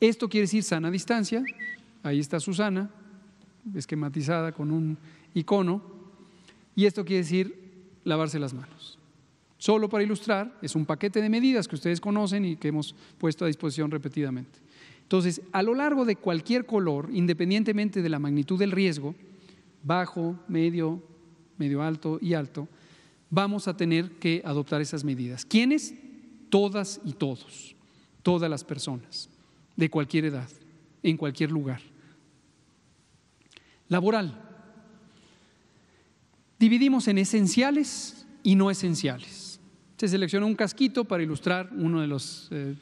Esto quiere decir sana distancia. Ahí está Susana, esquematizada con un icono. Y esto quiere decir lavarse las manos. Solo para ilustrar, es un paquete de medidas que ustedes conocen y que hemos puesto a disposición repetidamente. Entonces, a lo largo de cualquier color, independientemente de la magnitud del riesgo, bajo, medio, medio alto y alto, vamos a tener que adoptar esas medidas. ¿Quiénes? Todas y todos, todas las personas de cualquier edad, en cualquier lugar. Laboral. Dividimos en esenciales y no esenciales. Se selecciona un casquito para ilustrar uno de los eh,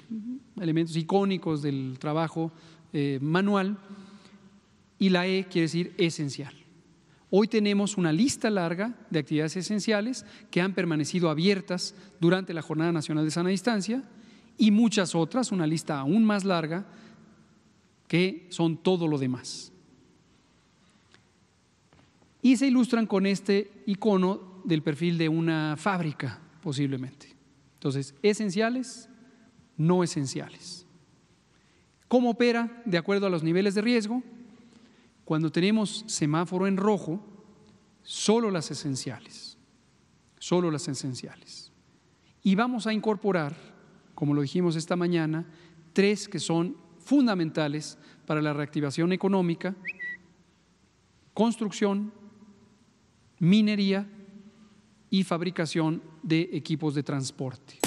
elementos icónicos del trabajo eh, manual y la E quiere decir esencial. Hoy tenemos una lista larga de actividades esenciales que han permanecido abiertas durante la Jornada Nacional de Sana Distancia y muchas otras, una lista aún más larga, que son todo lo demás. Y se ilustran con este icono del perfil de una fábrica, posiblemente. Entonces, esenciales, no esenciales. ¿Cómo opera de acuerdo a los niveles de riesgo? Cuando tenemos semáforo en rojo, solo las esenciales, solo las esenciales. Y vamos a incorporar como lo dijimos esta mañana, tres que son fundamentales para la reactivación económica, construcción, minería y fabricación de equipos de transporte.